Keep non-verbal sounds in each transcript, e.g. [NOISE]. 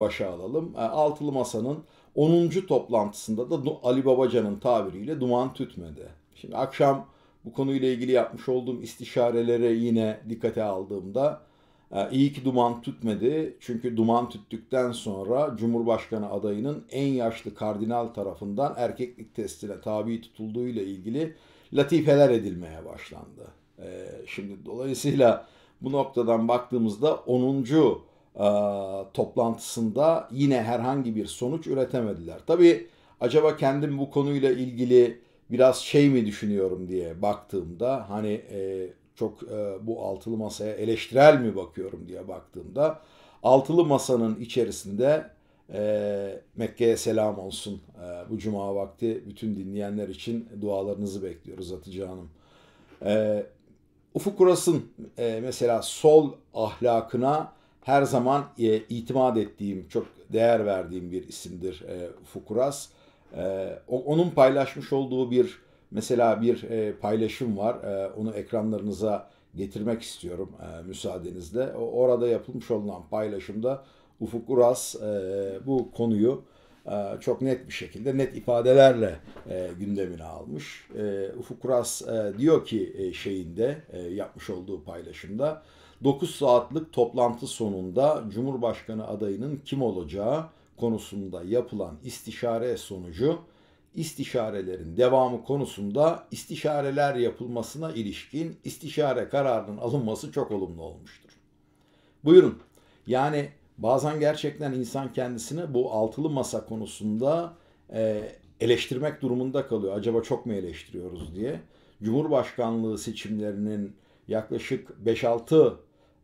başa alalım. E, Altılı Masa'nın 10. toplantısında da Ali Babacan'ın tabiriyle duman tütmedi. Şimdi akşam bu konuyla ilgili yapmış olduğum istişarelere yine dikkate aldığımda e, iyi ki duman tütmedi. Çünkü duman tüttükten sonra Cumhurbaşkanı adayının en yaşlı kardinal tarafından erkeklik testine tabi tutulduğuyla ilgili latifeler edilmeye başlandı. E, şimdi dolayısıyla bu noktadan baktığımızda 10. E, toplantısında yine herhangi bir sonuç üretemediler. Tabii acaba kendim bu konuyla ilgili biraz şey mi düşünüyorum diye baktığımda hani e, çok e, bu altılı masaya eleştirel mi bakıyorum diye baktığımda altılı masanın içerisinde e, Mekke'ye selam olsun e, bu cuma vakti bütün dinleyenler için dualarınızı bekliyoruz Hatice Hanım. E, Ufuk Uras'ın e, mesela sol ahlakına her zaman e, itimat ettiğim, çok değer verdiğim bir isimdir e, Fukuras. E, onun paylaşmış olduğu bir mesela bir e, paylaşım var. E, onu ekranlarınıza getirmek istiyorum e, müsaadenizle. O, orada yapılmış olan paylaşımda Ufuk Uras e, bu konuyu e, çok net bir şekilde, net ifadelerle e, gündemine almış. E, Ufuk Uras e, diyor ki e, şeyinde, e, yapmış olduğu paylaşımda... 9 saatlik toplantı sonunda Cumhurbaşkanı adayının kim olacağı konusunda yapılan istişare sonucu istişarelerin devamı konusunda istişareler yapılmasına ilişkin istişare kararının alınması çok olumlu olmuştur. Buyurun. Yani bazen gerçekten insan kendisini bu altılı masa konusunda e, eleştirmek durumunda kalıyor. Acaba çok mu eleştiriyoruz diye. Cumhurbaşkanlığı seçimlerinin yaklaşık 5-6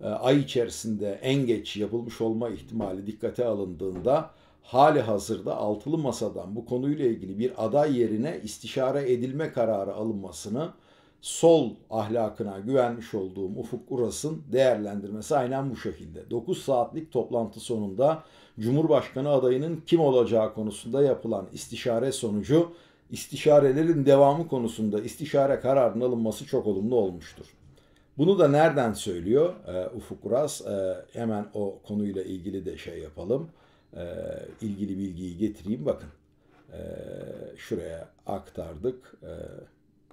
e, ay içerisinde en geç yapılmış olma ihtimali dikkate alındığında hali hazırda altılı masadan bu konuyla ilgili bir aday yerine istişare edilme kararı alınmasını sol ahlakına güvenmiş olduğum Ufuk Uras'ın değerlendirmesi aynen bu şekilde. 9 saatlik toplantı sonunda Cumhurbaşkanı adayının kim olacağı konusunda yapılan istişare sonucu istişarelerin devamı konusunda istişare kararının alınması çok olumlu olmuştur. Bunu da nereden söylüyor e, Ufuk Uras? E, hemen o konuyla ilgili de şey yapalım. E, ilgili bilgiyi getireyim. Bakın e, şuraya aktardık. E,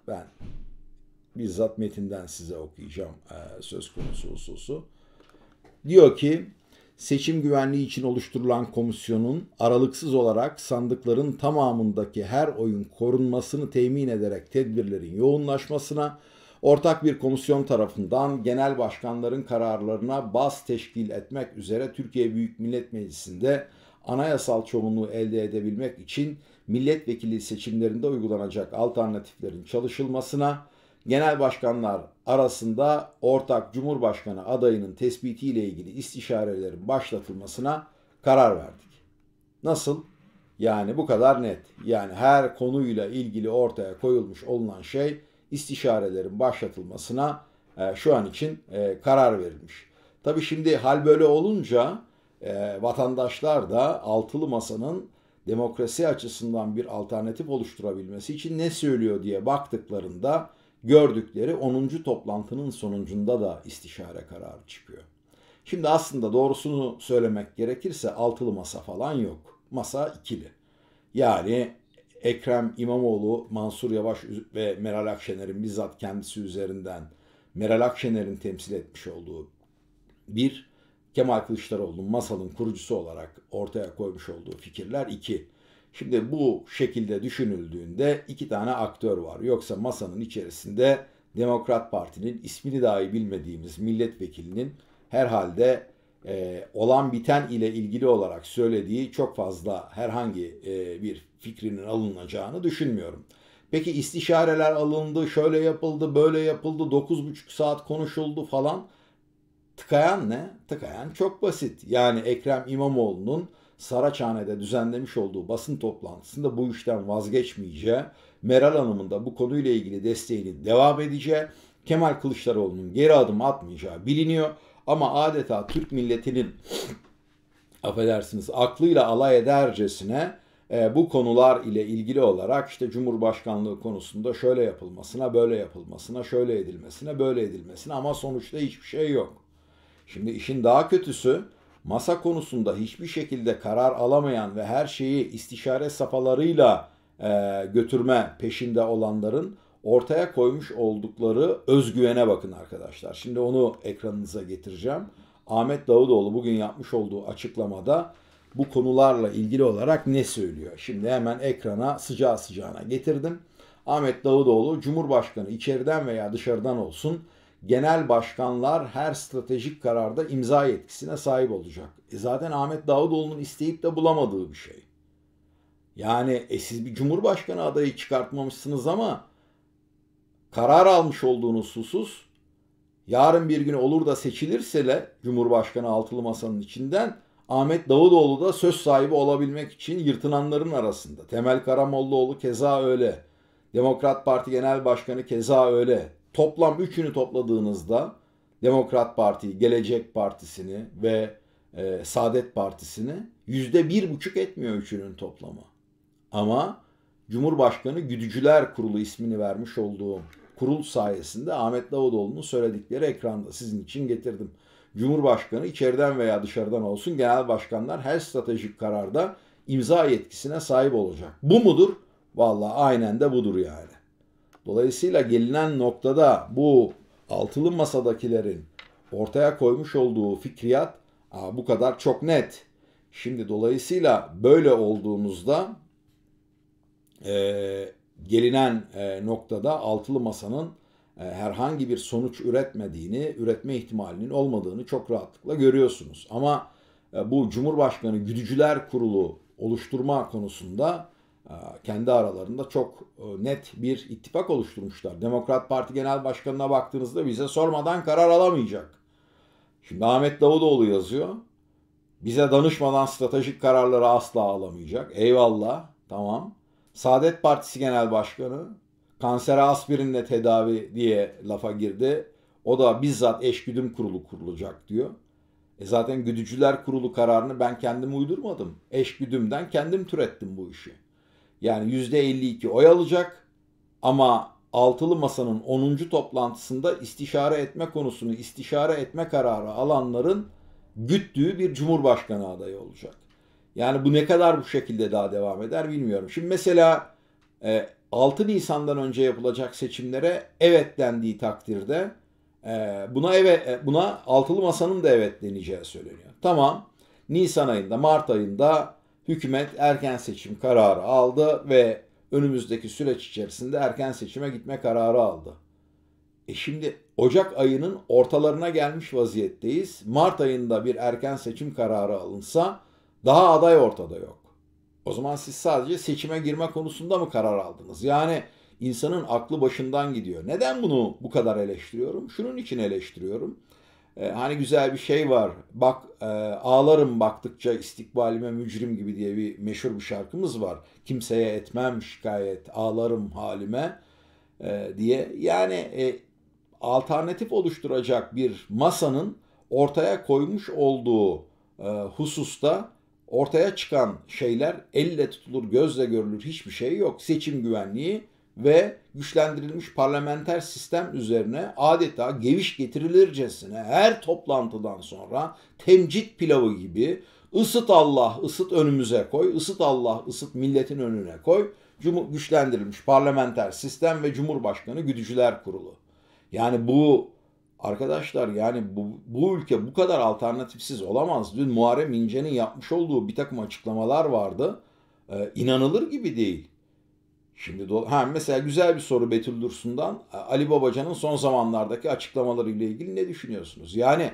ben bizzat metinden size okuyacağım e, söz konusu hususu. Diyor ki seçim güvenliği için oluşturulan komisyonun aralıksız olarak sandıkların tamamındaki her oyun korunmasını temin ederek tedbirlerin yoğunlaşmasına, ortak bir komisyon tarafından genel başkanların kararlarına baz teşkil etmek üzere Türkiye Büyük Millet Meclisi'nde anayasal çoğunluğu elde edebilmek için milletvekili seçimlerinde uygulanacak alternatiflerin çalışılmasına, genel başkanlar arasında ortak cumhurbaşkanı adayının tespitiyle ilgili istişarelerin başlatılmasına karar verdik. Nasıl? Yani bu kadar net. Yani her konuyla ilgili ortaya koyulmuş olunan şey istişarelerin başlatılmasına e, şu an için e, karar verilmiş. Tabii şimdi hal böyle olunca e, vatandaşlar da altılı masanın demokrasi açısından bir alternatif oluşturabilmesi için ne söylüyor diye baktıklarında gördükleri 10. toplantının sonucunda da istişare kararı çıkıyor. Şimdi aslında doğrusunu söylemek gerekirse altılı masa falan yok. Masa ikili. Yani Ekrem İmamoğlu, Mansur Yavaş ve Meral Akşener'in bizzat kendisi üzerinden Meral Akşener'in temsil etmiş olduğu bir, Kemal Kılıçdaroğlu'nun masalın kurucusu olarak ortaya koymuş olduğu fikirler iki. Şimdi bu şekilde düşünüldüğünde iki tane aktör var. Yoksa masanın içerisinde Demokrat Parti'nin ismini dahi bilmediğimiz milletvekilinin herhalde e, olan biten ile ilgili olarak söylediği çok fazla herhangi e, bir fikrinin alınacağını düşünmüyorum. Peki istişareler alındı, şöyle yapıldı, böyle yapıldı, 9,5 saat konuşuldu falan. Tıkayan ne? Tıkayan çok basit. Yani Ekrem İmamoğlu'nun Saraçhane'de düzenlemiş olduğu basın toplantısında bu işten vazgeçmeyeceği, Meral Hanım'ın da bu konuyla ilgili desteğini devam edeceği, Kemal Kılıçdaroğlu'nun geri adım atmayacağı biliniyor. Ama adeta Türk milletinin [SNIFFS] affedersiniz aklıyla alay edercesine e, bu konular ile ilgili olarak işte Cumhurbaşkanlığı konusunda şöyle yapılmasına, böyle yapılmasına, şöyle edilmesine, böyle edilmesine ama sonuçta hiçbir şey yok. Şimdi işin daha kötüsü masa konusunda hiçbir şekilde karar alamayan ve her şeyi istişare sapalarıyla e, götürme peşinde olanların ortaya koymuş oldukları özgüvene bakın arkadaşlar. Şimdi onu ekranınıza getireceğim. Ahmet Davutoğlu bugün yapmış olduğu açıklamada bu konularla ilgili olarak ne söylüyor? Şimdi hemen ekrana sıcağı sıcağına getirdim. Ahmet Davutoğlu Cumhurbaşkanı içeriden veya dışarıdan olsun genel başkanlar her stratejik kararda imza yetkisine sahip olacak. E zaten Ahmet Davutoğlu'nun isteyip de bulamadığı bir şey. Yani e siz bir cumhurbaşkanı adayı çıkartmamışsınız ama karar almış olduğunuz husus yarın bir gün olur da seçilirse de Cumhurbaşkanı altılı masanın içinden Ahmet Davutoğlu da söz sahibi olabilmek için yırtınanların arasında. Temel Karamollaoğlu keza öyle. Demokrat Parti Genel Başkanı keza öyle. Toplam üçünü topladığınızda Demokrat Parti, Gelecek Partisi'ni ve e, Saadet Partisi'ni yüzde bir buçuk etmiyor üçünün toplamı. Ama Cumhurbaşkanı Güdücüler Kurulu ismini vermiş olduğum kurul sayesinde Ahmet Davutoğlu'nun söyledikleri ekranda sizin için getirdim. Cumhurbaşkanı içeriden veya dışarıdan olsun genel başkanlar her stratejik kararda imza yetkisine sahip olacak. Bu mudur? Valla aynen de budur yani. Dolayısıyla gelinen noktada bu altılı masadakilerin ortaya koymuş olduğu fikriyat aa, bu kadar çok net. Şimdi dolayısıyla böyle olduğunuzda e, gelinen e, noktada altılı masanın e, herhangi bir sonuç üretmediğini, üretme ihtimalinin olmadığını çok rahatlıkla görüyorsunuz. Ama e, bu Cumhurbaşkanı Güdücüler Kurulu oluşturma konusunda kendi aralarında çok net bir ittifak oluşturmuşlar. Demokrat Parti Genel Başkanı'na baktığınızda bize sormadan karar alamayacak. Şimdi Ahmet Davutoğlu yazıyor. Bize danışmadan stratejik kararları asla alamayacak. Eyvallah, tamam. Saadet Partisi Genel Başkanı kansere aspirinle tedavi diye lafa girdi. O da bizzat eşgüdüm kurulu kurulacak diyor. E zaten güdücüler kurulu kararını ben kendim uydurmadım. Eşgüdümden kendim türettim bu işi. Yani yüzde %52 oy alacak ama altılı masanın 10. toplantısında istişare etme konusunu istişare etme kararı alanların güttüğü bir cumhurbaşkanı adayı olacak. Yani bu ne kadar bu şekilde daha devam eder bilmiyorum. Şimdi mesela 6 e, Nisan'dan önce yapılacak seçimlere evet dendiği takdirde e, buna evet e, buna altılı masanın da evet deneceği söyleniyor. Tamam. Nisan ayında, Mart ayında hükümet erken seçim kararı aldı ve önümüzdeki süreç içerisinde erken seçime gitme kararı aldı. E şimdi Ocak ayının ortalarına gelmiş vaziyetteyiz. Mart ayında bir erken seçim kararı alınsa daha aday ortada yok. O zaman siz sadece seçime girme konusunda mı karar aldınız? Yani insanın aklı başından gidiyor. Neden bunu bu kadar eleştiriyorum? Şunun için eleştiriyorum. Ee, hani güzel bir şey var. Bak e, ağlarım baktıkça istikbalime mücrim gibi diye bir meşhur bir şarkımız var. Kimseye etmem şikayet, ağlarım halime e, diye. Yani e, alternatif oluşturacak bir masanın ortaya koymuş olduğu e, hususta ortaya çıkan şeyler elle tutulur, gözle görülür hiçbir şey yok. Seçim güvenliği ve güçlendirilmiş parlamenter sistem üzerine adeta geviş getirilircesine her toplantıdan sonra temcit pilavı gibi ısıt Allah, ısıt önümüze koy, ısıt Allah, ısıt milletin önüne koy. Cumhur, güçlendirilmiş parlamenter sistem ve Cumhurbaşkanı güdücüler kurulu. Yani bu Arkadaşlar yani bu, bu ülke bu kadar alternatifsiz olamaz. Dün Muharrem İnce'nin yapmış olduğu bir takım açıklamalar vardı. Ee, inanılır gibi değil. Şimdi ha mesela güzel bir soru Betül Dursun'dan Ali Babacan'ın son zamanlardaki açıklamalarıyla ilgili ne düşünüyorsunuz? Yani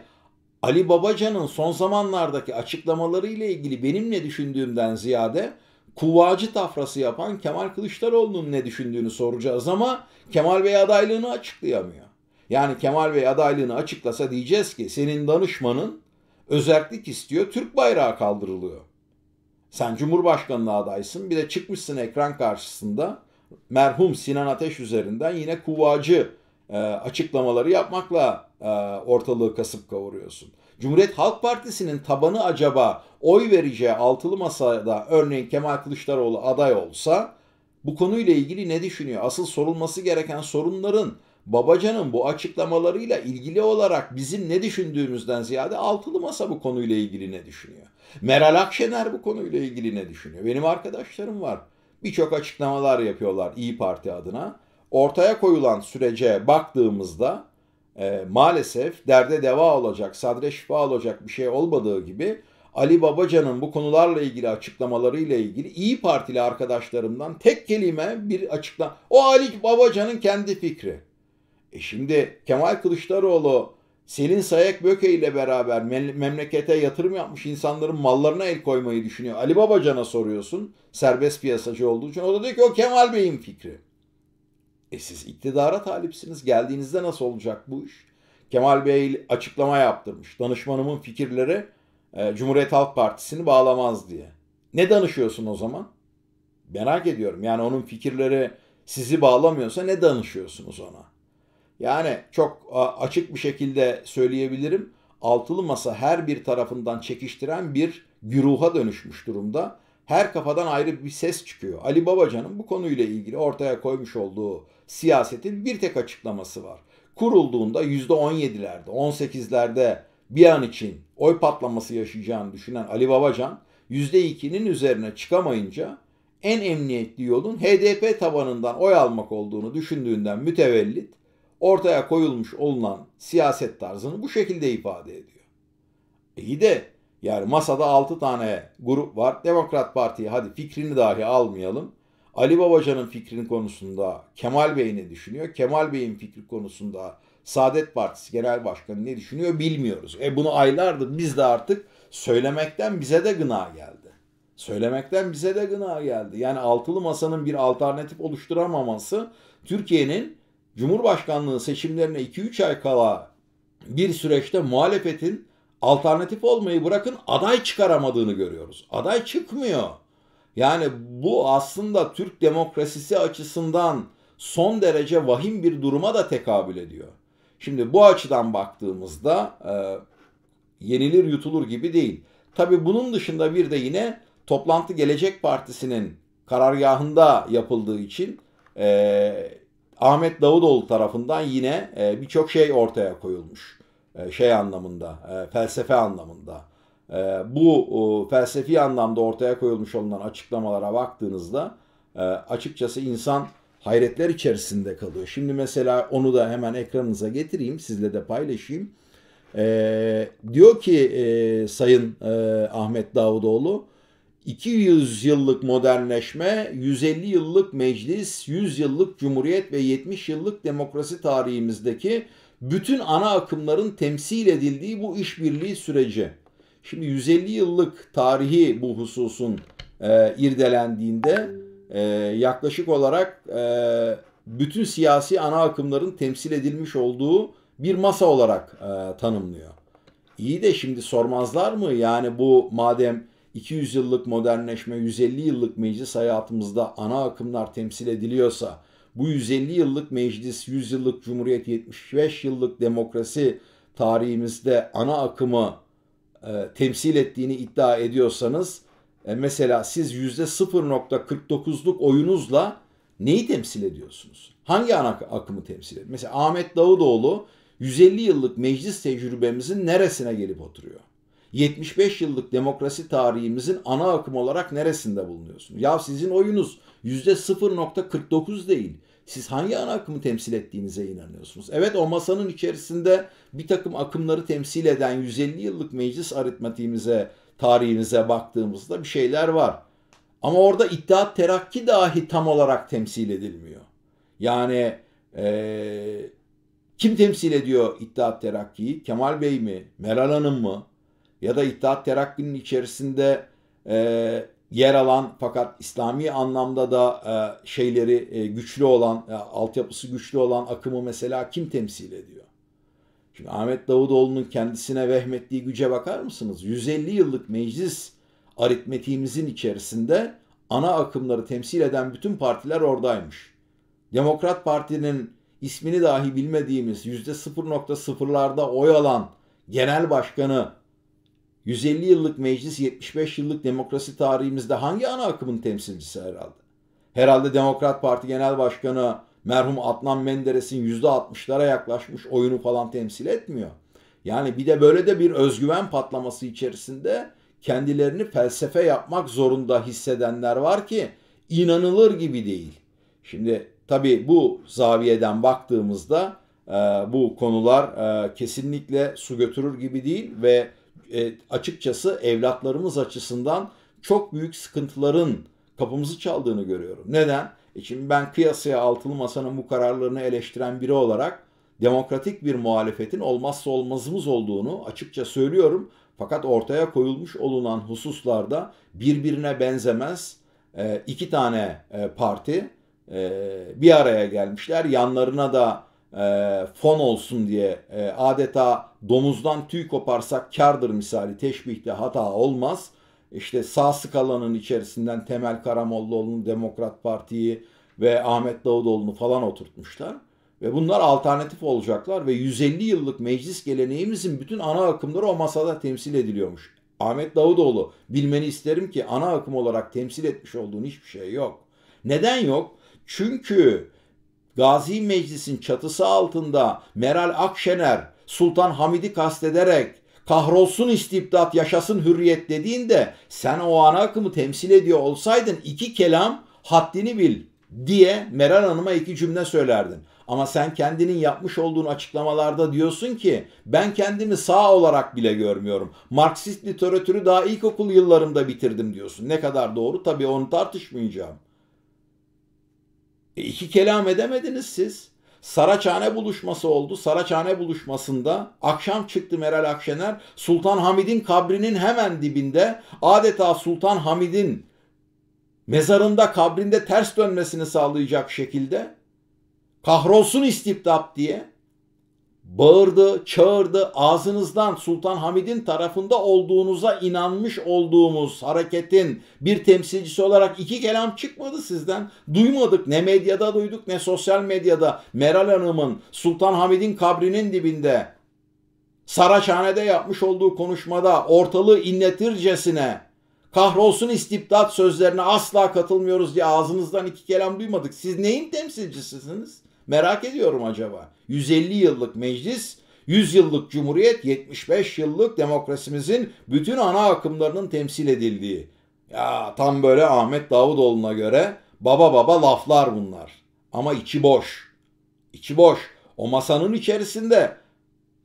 Ali Babacan'ın son zamanlardaki açıklamalarıyla ilgili benim ne düşündüğümden ziyade kuvacı tafrası yapan Kemal Kılıçdaroğlu'nun ne düşündüğünü soracağız ama Kemal Bey adaylığını açıklayamıyor. Yani Kemal Bey adaylığını açıklasa diyeceğiz ki senin danışmanın özellik istiyor, Türk bayrağı kaldırılıyor. Sen Cumhurbaşkanlığı adaysın bir de çıkmışsın ekran karşısında merhum Sinan Ateş üzerinden yine kuvacı e, açıklamaları yapmakla e, ortalığı kasıp kavuruyorsun. Cumhuriyet Halk Partisi'nin tabanı acaba oy vereceği altılı masada örneğin Kemal Kılıçdaroğlu aday olsa bu konuyla ilgili ne düşünüyor? Asıl sorulması gereken sorunların Babacan'ın bu açıklamalarıyla ilgili olarak bizim ne düşündüğümüzden ziyade altılı masa bu konuyla ilgili ne düşünüyor? Meral Akşener bu konuyla ilgili ne düşünüyor? Benim arkadaşlarım var. Birçok açıklamalar yapıyorlar İyi Parti adına. Ortaya koyulan sürece baktığımızda e, maalesef derde deva olacak, sadre şifa olacak bir şey olmadığı gibi Ali Babacan'ın bu konularla ilgili açıklamalarıyla ilgili İyi Partili arkadaşlarımdan tek kelime bir açıklama. O Ali Babacan'ın kendi fikri. E şimdi Kemal Kılıçdaroğlu Selin Sayak Böke ile beraber memlekete yatırım yapmış insanların mallarına el koymayı düşünüyor. Ali Babacan'a soruyorsun serbest piyasacı olduğu için. O da diyor ki o Kemal Bey'in fikri. E siz iktidara talipsiniz. Geldiğinizde nasıl olacak bu iş? Kemal Bey açıklama yaptırmış. Danışmanımın fikirleri e, Cumhuriyet Halk Partisi'ni bağlamaz diye. Ne danışıyorsun o zaman? Merak ediyorum. Yani onun fikirleri sizi bağlamıyorsa ne danışıyorsunuz ona? Yani çok açık bir şekilde söyleyebilirim. Altılı masa her bir tarafından çekiştiren bir güruha dönüşmüş durumda. Her kafadan ayrı bir ses çıkıyor. Ali Babacan'ın bu konuyla ilgili ortaya koymuş olduğu siyasetin bir tek açıklaması var. Kurulduğunda %17'lerde, 18'lerde bir an için oy patlaması yaşayacağını düşünen Ali Babacan %2'nin üzerine çıkamayınca en emniyetli yolun HDP tabanından oy almak olduğunu düşündüğünden mütevellit ortaya koyulmuş olunan siyaset tarzını bu şekilde ifade ediyor. E iyi de yani masada 6 tane grup var. Demokrat Parti'ye hadi fikrini dahi almayalım. Ali Babacan'ın fikrini konusunda Kemal Bey ne düşünüyor? Kemal Bey'in fikri konusunda Saadet Partisi Genel Başkanı ne düşünüyor bilmiyoruz. E bunu aylardır biz de artık söylemekten bize de gına geldi. Söylemekten bize de gına geldi. Yani altılı masanın bir alternatif oluşturamaması Türkiye'nin Cumhurbaşkanlığı seçimlerine 2-3 ay kala bir süreçte muhalefetin alternatif olmayı bırakın aday çıkaramadığını görüyoruz. Aday çıkmıyor. Yani bu aslında Türk demokrasisi açısından son derece vahim bir duruma da tekabül ediyor. Şimdi bu açıdan baktığımızda e, yenilir yutulur gibi değil. Tabii bunun dışında bir de yine toplantı Gelecek Partisi'nin karargahında yapıldığı için e, Ahmet Davutoğlu tarafından yine e, birçok şey ortaya koyulmuş. E, şey anlamında, e, felsefe anlamında. E, bu e, felsefi anlamda ortaya koyulmuş olunan açıklamalara baktığınızda e, açıkçası insan hayretler içerisinde kalıyor. Şimdi mesela onu da hemen ekranınıza getireyim, sizle de paylaşayım. E, diyor ki e, Sayın e, Ahmet Davutoğlu, 200 yıllık modernleşme, 150 yıllık meclis, 100 yıllık cumhuriyet ve 70 yıllık demokrasi tarihimizdeki bütün ana akımların temsil edildiği bu işbirliği süreci. Şimdi 150 yıllık tarihi bu hususun e, irdelendiğinde e, yaklaşık olarak e, bütün siyasi ana akımların temsil edilmiş olduğu bir masa olarak e, tanımlıyor. İyi de şimdi sormazlar mı? Yani bu madem 200 yıllık modernleşme, 150 yıllık meclis hayatımızda ana akımlar temsil ediliyorsa, bu 150 yıllık meclis, 100 yıllık cumhuriyet, 75 yıllık demokrasi tarihimizde ana akımı e, temsil ettiğini iddia ediyorsanız, e, mesela siz %0.49'luk oyunuzla neyi temsil ediyorsunuz? Hangi ana akımı temsil ediyorsunuz? Mesela Ahmet Davutoğlu 150 yıllık meclis tecrübemizin neresine gelip oturuyor? 75 yıllık demokrasi tarihimizin ana akım olarak neresinde bulunuyorsunuz? Ya sizin oyunuz %0.49 değil. Siz hangi ana akımı temsil ettiğinize inanıyorsunuz? Evet o masanın içerisinde bir takım akımları temsil eden 150 yıllık meclis aritmatiğimize, tarihimize baktığımızda bir şeyler var. Ama orada iddia Terakki dahi tam olarak temsil edilmiyor. Yani ee, kim temsil ediyor iddia Terakki'yi? Kemal Bey mi? Meral Hanım mı? ya da İttihat Terakki'nin içerisinde e, yer alan fakat İslami anlamda da e, şeyleri e, güçlü olan, e, altyapısı güçlü olan akımı mesela kim temsil ediyor? Şimdi Ahmet Davutoğlu'nun kendisine vehmettiği güce bakar mısınız? 150 yıllık meclis aritmetiğimizin içerisinde ana akımları temsil eden bütün partiler oradaymış. Demokrat Parti'nin ismini dahi bilmediğimiz %0.0'larda oy alan genel başkanı 150 yıllık meclis 75 yıllık demokrasi tarihimizde hangi ana akımın temsilcisi herhalde? Herhalde Demokrat Parti Genel Başkanı merhum Adnan Menderes'in %60'lara yaklaşmış oyunu falan temsil etmiyor. Yani bir de böyle de bir özgüven patlaması içerisinde kendilerini felsefe yapmak zorunda hissedenler var ki inanılır gibi değil. Şimdi tabii bu zaviyeden baktığımızda e, bu konular e, kesinlikle su götürür gibi değil ve e, açıkçası evlatlarımız açısından çok büyük sıkıntıların kapımızı çaldığını görüyorum. Neden? E şimdi ben kıyasaya altılı masanın bu kararlarını eleştiren biri olarak demokratik bir muhalefetin olmazsa olmazımız olduğunu açıkça söylüyorum. Fakat ortaya koyulmuş olunan hususlarda birbirine benzemez e, iki tane e, parti e, bir araya gelmişler. Yanlarına da fon olsun diye adeta domuzdan tüy koparsak kardır misali teşbihte hata olmaz. İşte sağ skalanın içerisinden Temel Karamollaoğlu'nu, Demokrat Parti'yi ve Ahmet Davutoğlu'nu falan oturtmuşlar. Ve bunlar alternatif olacaklar ve 150 yıllık meclis geleneğimizin bütün ana akımları o masada temsil ediliyormuş. Ahmet Davutoğlu bilmeni isterim ki ana akım olarak temsil etmiş olduğun hiçbir şey yok. Neden yok? Çünkü Gazi Meclis'in çatısı altında Meral Akşener Sultan Hamid'i kastederek kahrolsun istibdat yaşasın hürriyet dediğinde sen o ana akımı temsil ediyor olsaydın iki kelam haddini bil diye Meral Hanım'a iki cümle söylerdin. Ama sen kendinin yapmış olduğun açıklamalarda diyorsun ki ben kendimi sağ olarak bile görmüyorum. Marksist literatürü daha ilkokul yıllarımda bitirdim diyorsun. Ne kadar doğru tabii onu tartışmayacağım. E iki kelam edemediniz siz. Saraçhane buluşması oldu. Saraçhane buluşmasında akşam çıktı Meral Akşener. Sultan Hamid'in kabrinin hemen dibinde adeta Sultan Hamid'in mezarında kabrinde ters dönmesini sağlayacak şekilde kahrolsun istibdap diye bağırdı, çağırdı. Ağzınızdan Sultan Hamid'in tarafında olduğunuza inanmış olduğumuz hareketin bir temsilcisi olarak iki kelam çıkmadı sizden. Duymadık. Ne medyada duyduk ne sosyal medyada. Meral Hanım'ın Sultan Hamid'in kabrinin dibinde Saraçhane'de yapmış olduğu konuşmada ortalığı inletircesine kahrolsun istibdat sözlerine asla katılmıyoruz diye ağzınızdan iki kelam duymadık. Siz neyin temsilcisisiniz? Merak ediyorum acaba. 150 yıllık meclis 100 yıllık cumhuriyet, 75 yıllık demokrasimizin bütün ana akımlarının temsil edildiği. Ya tam böyle Ahmet Davutoğlu'na göre baba baba laflar bunlar. Ama içi boş. İçi boş. O masanın içerisinde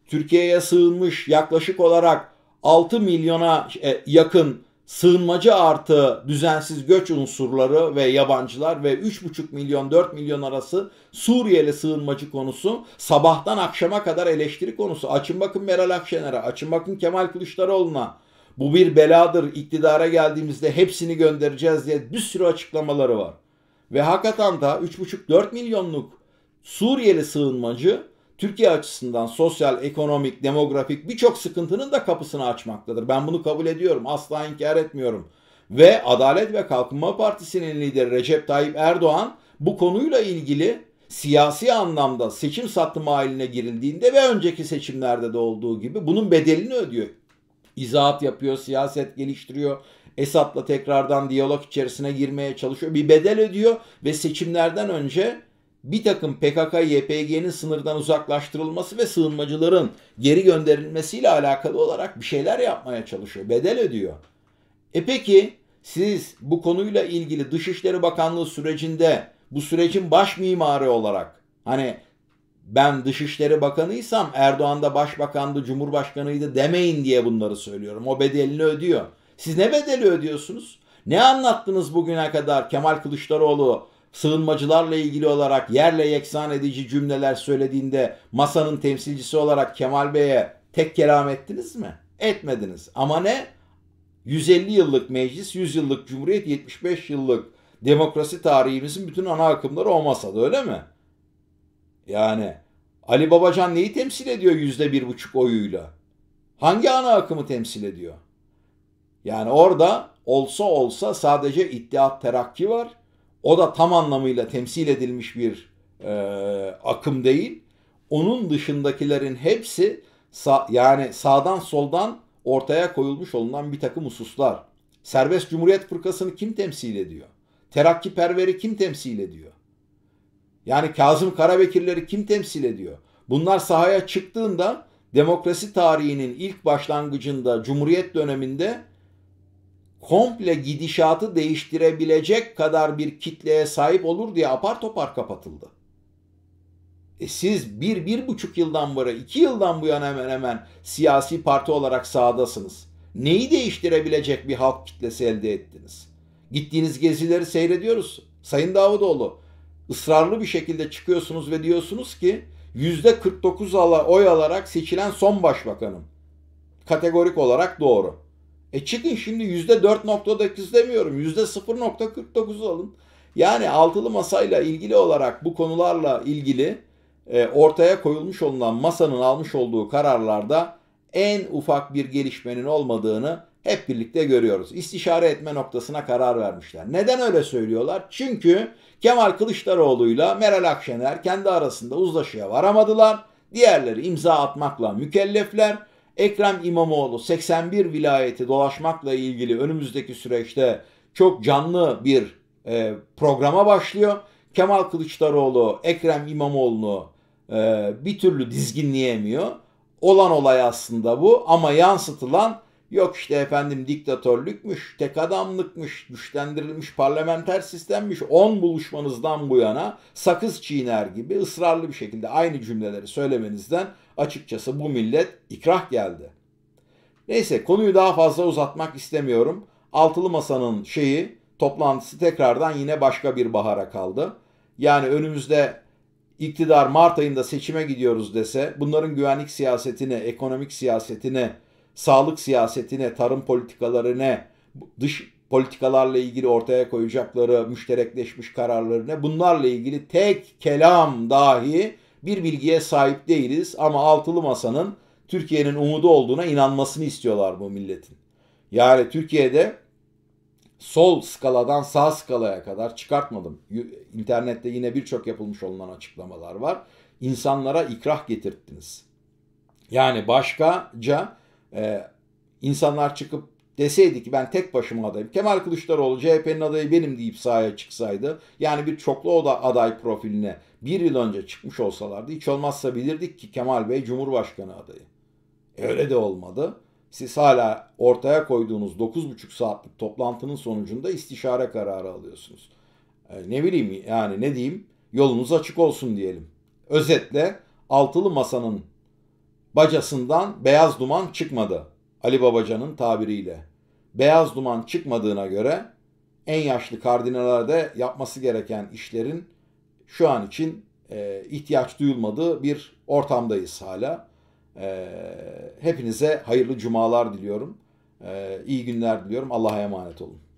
Türkiye'ye sığınmış yaklaşık olarak 6 milyona e, yakın sığınmacı artı düzensiz göç unsurları ve yabancılar ve 3,5 milyon 4 milyon arası Suriyeli sığınmacı konusu sabahtan akşama kadar eleştiri konusu. Açın bakın Meral Akşener'e, açın bakın Kemal Kılıçdaroğlu'na. Bu bir beladır iktidara geldiğimizde hepsini göndereceğiz diye bir sürü açıklamaları var. Ve hakikaten da 3,5-4 milyonluk Suriyeli sığınmacı Türkiye açısından sosyal, ekonomik, demografik birçok sıkıntının da kapısını açmaktadır. Ben bunu kabul ediyorum. Asla inkar etmiyorum. Ve Adalet ve Kalkınma Partisi'nin lideri Recep Tayyip Erdoğan bu konuyla ilgili siyasi anlamda seçim satımı haline girildiğinde ve önceki seçimlerde de olduğu gibi bunun bedelini ödüyor. İzahat yapıyor, siyaset geliştiriyor. Esat'la tekrardan diyalog içerisine girmeye çalışıyor. Bir bedel ödüyor ve seçimlerden önce bir takım PKK-YPG'nin sınırdan uzaklaştırılması ve sığınmacıların geri gönderilmesiyle alakalı olarak bir şeyler yapmaya çalışıyor. Bedel ödüyor. E peki siz bu konuyla ilgili Dışişleri Bakanlığı sürecinde bu sürecin baş mimarı olarak hani ben Dışişleri Bakanıysam Erdoğan da başbakandı, cumhurbaşkanıydı demeyin diye bunları söylüyorum. O bedelini ödüyor. Siz ne bedeli ödüyorsunuz? Ne anlattınız bugüne kadar Kemal Kılıçdaroğlu sığınmacılarla ilgili olarak yerle yeksan edici cümleler söylediğinde masanın temsilcisi olarak Kemal Bey'e tek kelam ettiniz mi? Etmediniz. Ama ne? 150 yıllık meclis, 100 yıllık cumhuriyet, 75 yıllık demokrasi tarihimizin bütün ana akımları o masada öyle mi? Yani Ali Babacan neyi temsil ediyor yüzde bir buçuk oyuyla? Hangi ana akımı temsil ediyor? Yani orada olsa olsa sadece iddia Terakki var o da tam anlamıyla temsil edilmiş bir e, akım değil. Onun dışındakilerin hepsi sağ, yani sağdan soldan ortaya koyulmuş olunan bir takım hususlar. Serbest Cumhuriyet Fırkası'nı kim temsil ediyor? Terakki Perveri kim temsil ediyor? Yani Kazım Karabekirleri kim temsil ediyor? Bunlar sahaya çıktığında demokrasi tarihinin ilk başlangıcında Cumhuriyet döneminde komple gidişatı değiştirebilecek kadar bir kitleye sahip olur diye apar topar kapatıldı. E siz bir, bir buçuk yıldan beri, iki yıldan bu yana hemen hemen siyasi parti olarak sahadasınız. Neyi değiştirebilecek bir halk kitlesi elde ettiniz? Gittiğiniz gezileri seyrediyoruz. Sayın Davutoğlu ısrarlı bir şekilde çıkıyorsunuz ve diyorsunuz ki yüzde 49 oy alarak seçilen son başbakanım. Kategorik olarak doğru. E çıkın şimdi yüzde %4.9 demiyorum yüzde %0.49 alın. Yani altılı masayla ilgili olarak bu konularla ilgili e, ortaya koyulmuş olunan masanın almış olduğu kararlarda en ufak bir gelişmenin olmadığını hep birlikte görüyoruz. İstişare etme noktasına karar vermişler. Neden öyle söylüyorlar? Çünkü Kemal Kılıçdaroğlu'yla Meral Akşener kendi arasında uzlaşıya varamadılar. Diğerleri imza atmakla mükellefler. Ekrem İmamoğlu 81 vilayeti dolaşmakla ilgili önümüzdeki süreçte çok canlı bir e, programa başlıyor. Kemal Kılıçdaroğlu Ekrem İmamoğlu'nu e, bir türlü dizginleyemiyor. Olan olay aslında bu ama yansıtılan yok işte efendim diktatörlükmüş, tek adamlıkmış, güçlendirilmiş parlamenter sistemmiş, 10 buluşmanızdan bu yana sakız çiğner gibi ısrarlı bir şekilde aynı cümleleri söylemenizden Açıkçası bu millet ikrah geldi. Neyse konuyu daha fazla uzatmak istemiyorum. Altılı Masa'nın şeyi toplantısı tekrardan yine başka bir bahara kaldı. Yani önümüzde iktidar Mart ayında seçime gidiyoruz dese bunların güvenlik siyasetine, ekonomik siyasetine, sağlık siyasetine, tarım politikalarına, dış politikalarla ilgili ortaya koyacakları müşterekleşmiş kararlarına bunlarla ilgili tek kelam dahi bir bilgiye sahip değiliz ama altılı masanın Türkiye'nin umudu olduğuna inanmasını istiyorlar bu milletin. Yani Türkiye'de sol skaladan sağ skalaya kadar çıkartmadım. İnternette yine birçok yapılmış olunan açıklamalar var. İnsanlara ikrah getirttiniz. Yani başkaca e, insanlar çıkıp deseydi ki ben tek başıma adayım. Kemal Kılıçdaroğlu CHP'nin adayı benim deyip sahaya çıksaydı yani bir çoklu oda aday profiline bir yıl önce çıkmış olsalardı hiç olmazsa bilirdik ki Kemal Bey Cumhurbaşkanı adayı. E, öyle de olmadı. Siz hala ortaya koyduğunuz 9,5 saatlik toplantının sonucunda istişare kararı alıyorsunuz. E ne bileyim yani ne diyeyim yolunuz açık olsun diyelim. Özetle altılı masanın bacasından beyaz duman çıkmadı. Ali Babacan'ın tabiriyle. Beyaz duman çıkmadığına göre en yaşlı kardinallerde yapması gereken işlerin şu an için e, ihtiyaç duyulmadığı bir ortamdayız hala. E, hepinize hayırlı cumalar diliyorum. E, iyi günler diliyorum. Allah'a emanet olun.